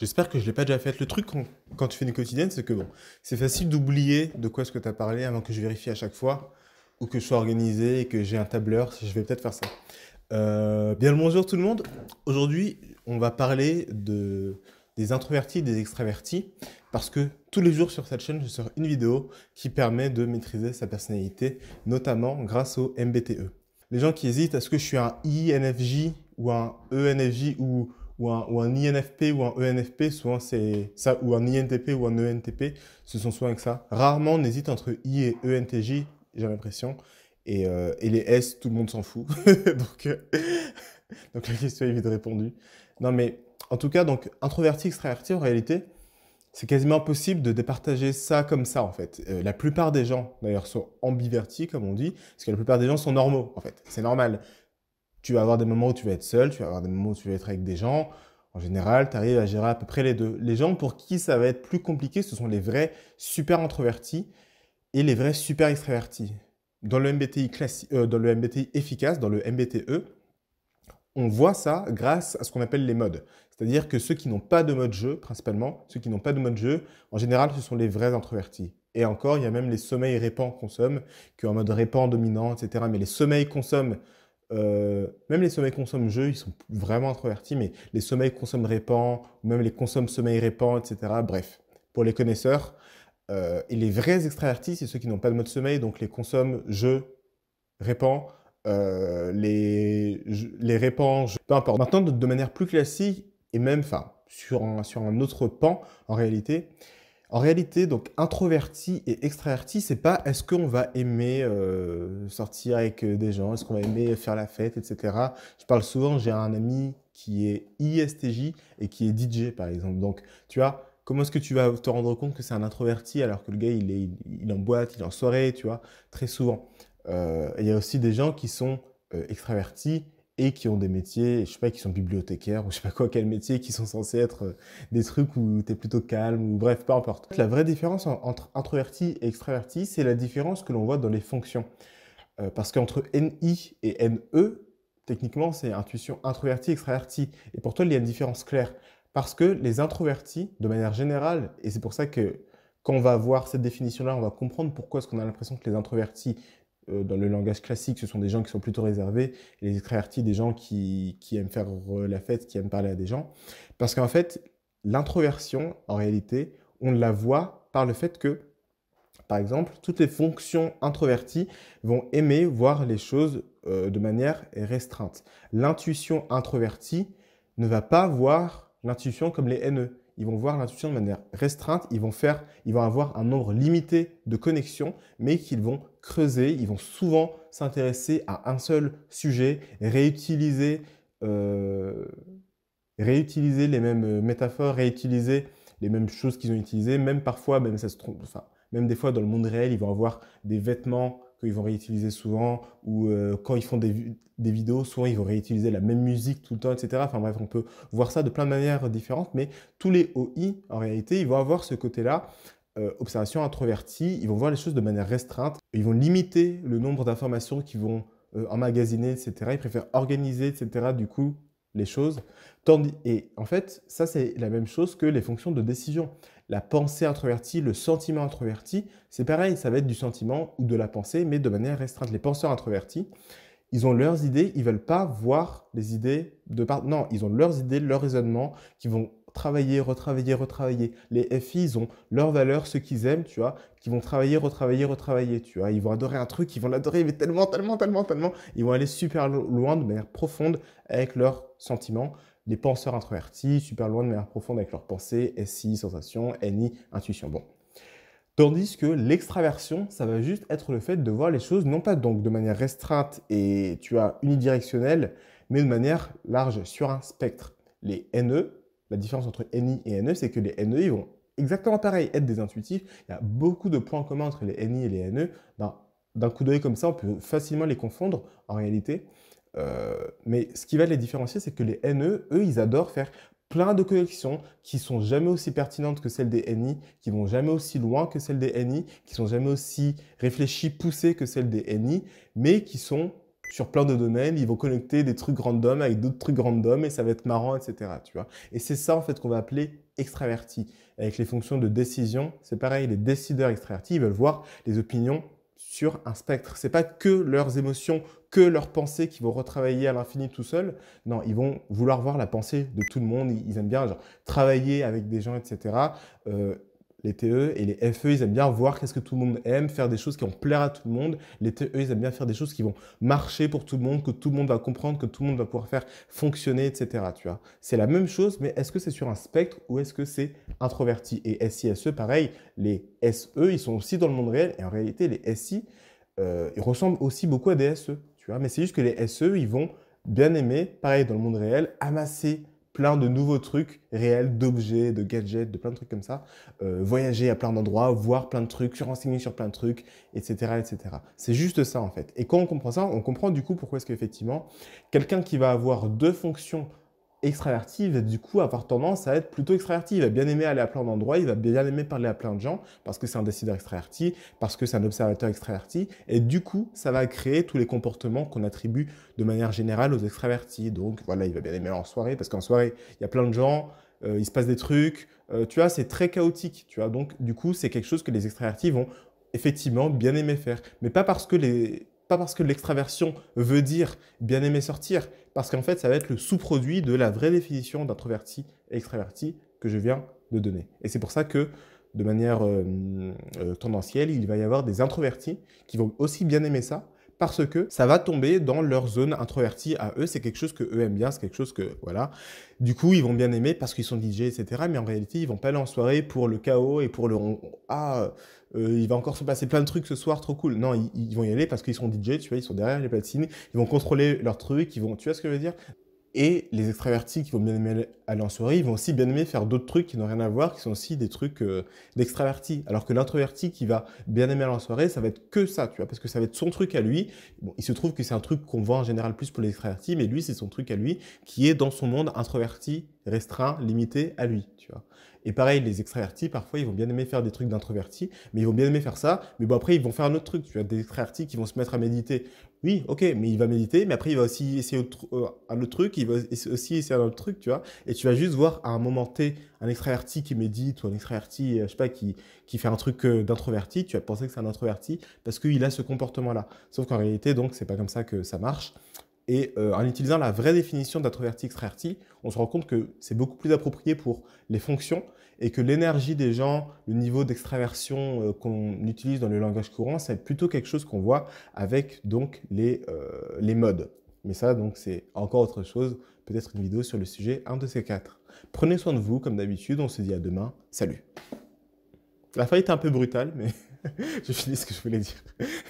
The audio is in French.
J'espère que je ne l'ai pas déjà fait. Le truc quand, quand tu fais une quotidienne, c'est que bon, c'est facile d'oublier de quoi est-ce que tu as parlé avant que je vérifie à chaque fois ou que je sois organisé et que j'ai un tableur. Je vais peut-être faire ça. Euh, bien le bonjour tout le monde. Aujourd'hui, on va parler des introvertis et des extravertis parce que tous les jours sur cette chaîne, je sors une vidéo qui permet de maîtriser sa personnalité, notamment grâce au MBTE. Les gens qui hésitent, est-ce que je suis un INFJ ou un ENFJ ou ou un, INFP ou un ENFP, e souvent c'est ça, ou un INTP ou un ENTP, ce sont soit que ça. Rarement on hésite entre I et ENTJ, j'ai l'impression. Euh, et, les S, tout le monde s'en fout. donc, euh, donc la question est vite répondue. Non mais en tout cas, donc introverti, extraverti, en réalité, c'est quasiment impossible de départager ça comme ça en fait. Euh, la plupart des gens d'ailleurs sont ambivertis comme on dit, parce que la plupart des gens sont normaux en fait. C'est normal tu vas avoir des moments où tu vas être seul, tu vas avoir des moments où tu vas être avec des gens. En général, tu arrives à gérer à peu près les deux. Les gens pour qui ça va être plus compliqué, ce sont les vrais super introvertis et les vrais super extravertis. Dans le MBTI, classique, euh, dans le MBTI efficace, dans le MBTE, on voit ça grâce à ce qu'on appelle les modes. C'est-à-dire que ceux qui n'ont pas de mode jeu, principalement, ceux qui n'ont pas de mode jeu, en général, ce sont les vrais introvertis. Et encore, il y a même les sommeils répand consomme, qui en mode répand dominant, etc. Mais les sommeils consomment euh, même les sommeils consomment jeu, ils sont vraiment introvertis, mais les sommeils consomment répand, ou même les consomment sommeil répand, etc. Bref, pour les connaisseurs, euh, et les vrais extravertis, c'est ceux qui n'ont pas de mode sommeil, donc les consomment jeu, répand, euh, les, les répand, peu importe. Maintenant, de manière plus classique, et même, sur sur un autre pan, en réalité, en réalité, donc introverti et extraverti, c'est pas est-ce qu'on va aimer euh, sortir avec euh, des gens, est-ce qu'on va aimer faire la fête, etc. Je parle souvent, j'ai un ami qui est ISTJ et qui est DJ par exemple. Donc tu vois, comment est-ce que tu vas te rendre compte que c'est un introverti alors que le gars il est il, en boîte, il est en soirée, tu vois, très souvent. Euh, il y a aussi des gens qui sont extravertis et qui ont des métiers, je sais pas, qui sont bibliothécaires ou je sais pas quoi, quel métier, qui sont censés être euh, des trucs où tu es plutôt calme ou bref, peu importe. La vraie différence entre introverti et extraverti, c'est la différence que l'on voit dans les fonctions. Euh, parce qu'entre NI et NE, techniquement, c'est intuition introverti, extraverti. Et pour toi, il y a une différence claire. Parce que les introvertis, de manière générale, et c'est pour ça que quand on va voir cette définition-là, on va comprendre pourquoi est-ce qu'on a l'impression que les introvertis euh, dans le langage classique, ce sont des gens qui sont plutôt réservés, les extravertis, des gens qui, aiment faire euh, la fête, qui aiment parler à des gens. Parce qu'en fait, l'introversion, en réalité, on la voit par le fait que, par exemple, toutes les fonctions introverties vont aimer voir les choses euh, de manière restreinte. L'intuition introvertie ne va pas voir l'intuition comme les haineux ils vont voir l'intuition de manière restreinte, ils vont faire, ils vont avoir un nombre limité de connexions, mais qu'ils vont creuser, ils vont souvent s'intéresser à un seul sujet, réutiliser, euh, réutiliser les mêmes euh, métaphores, réutiliser les mêmes choses qu'ils ont utilisées, même parfois, même ça se trompe, enfin, même des fois dans le monde réel, ils vont avoir des vêtements qu'ils vont réutiliser souvent, ou euh, quand ils font des, des, vidéos, souvent ils vont réutiliser la même musique tout le temps, etc. Enfin bref, on peut voir ça de plein de manières différentes, mais tous les OI, en réalité, ils vont avoir ce côté-là, euh, observation introvertie, ils vont voir les choses de manière restreinte, ils vont limiter le nombre d'informations qu'ils vont euh, emmagasiner, etc. Ils préfèrent organiser, etc. Du coup, les choses. et en fait, ça c'est la même chose que les fonctions de décision la pensée introvertie, le sentiment introverti, c'est pareil, ça va être du sentiment ou de la pensée, mais de manière restreinte. Les penseurs introvertis, ils ont leurs idées, ils veulent pas voir les idées de part. Non, ils ont leurs idées, leur raisonnement, qui vont travailler, retravailler, retravailler. Les FI, ils ont leurs valeurs, ce qu'ils aiment, tu vois, qui vont travailler, retravailler, retravailler, tu vois. Ils vont adorer un truc, ils vont l'adorer, mais tellement, tellement, tellement, tellement. Ils vont aller super loin de manière profonde avec leurs sentiments, les penseurs introvertis, super loin de manière profonde avec leurs pensées, SI, sensation, NI, intuition. Bon. Tandis que l'extraversion, ça va juste être le fait de voir les choses non pas donc de manière restreinte et tu as unidirectionnelle, mais de manière large sur un spectre. Les NE, la différence entre NI et NE, c'est que les NE, ils vont exactement pareil, être des intuitifs. Il y a beaucoup de points communs entre les NI et les NE. Ben, d'un coup d'œil comme ça, on peut facilement les confondre en réalité. Euh, mais ce qui va les différencier, c'est que les NE, eux, ils adorent faire plein de connexions qui sont jamais aussi pertinentes que celles des NI, qui vont jamais aussi loin que celles des NI, qui sont jamais aussi réfléchies, poussées que celles des NI, mais qui sont sur plein de domaines, ils vont connecter des trucs random avec d'autres trucs random et ça va être marrant, etc. Tu vois et c'est ça en fait qu'on va appeler extraverti. Avec les fonctions de décision, c'est pareil, les décideurs extravertis, ils veulent voir les opinions sur un spectre. C'est pas que leurs émotions, que leurs pensées qui vont retravailler à l'infini tout seul. Non, ils vont vouloir voir la pensée de tout le monde. Ils aiment bien travailler avec des gens, etc les TE et les FE, ils aiment bien voir qu'est-ce que tout le monde aime, faire des choses qui vont plaire à tout le monde. Les TE, ils aiment bien faire des choses qui vont marcher pour tout le monde, que tout le monde va comprendre, que tout le monde va pouvoir faire fonctionner, etc. Tu vois, c'est la même chose, mais est-ce que c'est sur un spectre ou est-ce que c'est introverti Et SISE, pareil, les SE, ils sont aussi dans le monde réel et en réalité, les SI, euh, ils ressemblent aussi beaucoup à des SE. Tu vois, mais c'est juste que les SE, ils vont bien aimer, pareil dans le monde réel, amasser plein de nouveaux trucs réels, d'objets, de gadgets, de plein de trucs comme ça. Euh, voyager à plein d'endroits, voir plein de trucs, se renseigner sur plein de trucs, etc. etc. C'est juste ça en fait. Et quand on comprend ça, on comprend du coup pourquoi est-ce qu'effectivement, quelqu'un qui va avoir deux fonctions extraverti, va du coup avoir tendance à être plutôt extraverti. Il va bien aimer aller à plein d'endroits, il va bien aimer parler à plein de gens parce que c'est un décideur extraverti, parce que c'est un observateur extraverti. Et du coup, ça va créer tous les comportements qu'on attribue de manière générale aux extravertis. Donc voilà, il va bien aimer en soirée parce qu'en soirée, il y a plein de gens, euh, il se passe des trucs. Euh, tu vois, c'est très chaotique. Tu vois, donc du coup, c'est quelque chose que les extravertis vont effectivement bien aimer faire. Mais pas parce que les pas parce que l'extraversion veut dire bien aimer sortir, parce qu'en fait, ça va être le sous-produit de la vraie définition d'introverti et extraverti que je viens de donner. Et c'est pour ça que, de manière euh, euh, tendancielle, il va y avoir des introvertis qui vont aussi bien aimer ça, parce que ça va tomber dans leur zone introvertie à eux. C'est quelque chose que eux aiment bien, c'est quelque chose que, voilà. Du coup, ils vont bien aimer parce qu'ils sont DJ, etc. Mais en réalité, ils vont pas aller en soirée pour le chaos et pour le ah, euh, il va encore se passer plein de trucs ce soir, trop cool. Non, ils, vont y aller parce qu'ils sont DJ, tu vois, ils sont derrière les platines, ils vont contrôler leurs trucs, ils vont, tu vois ce que je veux dire et les extravertis qui vont bien aimer aller en soirée, ils vont aussi bien aimer faire d'autres trucs qui n'ont rien à voir, qui sont aussi des trucs euh, d'extravertis. Alors que l'introverti qui va bien aimer aller en soirée, ça va être que ça, tu vois, parce que ça va être son truc à lui. Bon, il se trouve que c'est un truc qu'on voit en général plus pour les extravertis, mais lui, c'est son truc à lui qui est dans son monde introverti restreint, limité à lui, tu vois. Et pareil, les extravertis, parfois, ils vont bien aimer faire des trucs d'introvertis, mais ils vont bien aimer faire ça, mais bon, après, ils vont faire un autre truc. Tu as des extravertis qui vont se mettre à méditer. Oui, ok, mais il va méditer, mais après, il va aussi essayer euh, un autre truc, il va aussi essayer un autre truc, tu vois. Et tu vas juste voir à un moment T, un extraverti qui médite ou un extraverti, euh, je sais pas, qui, fait un truc euh, d'introverti, tu vas penser que c'est un introverti parce qu'il a ce comportement-là. Sauf qu'en réalité, donc, c'est pas comme ça que ça marche. Et euh, en utilisant la vraie définition d'introverti extraverti, on se rend compte que c'est beaucoup plus approprié pour les fonctions et que l'énergie des gens, le niveau d'extraversion euh, qu'on utilise dans le langage courant, c'est plutôt quelque chose qu'on voit avec donc les, euh, les modes. Mais ça, donc, c'est encore autre chose. Peut-être une vidéo sur le sujet, un de ces quatre. Prenez soin de vous, comme d'habitude. On se dit à demain. Salut. La fin était un peu brutale, mais je finis ce que je voulais dire.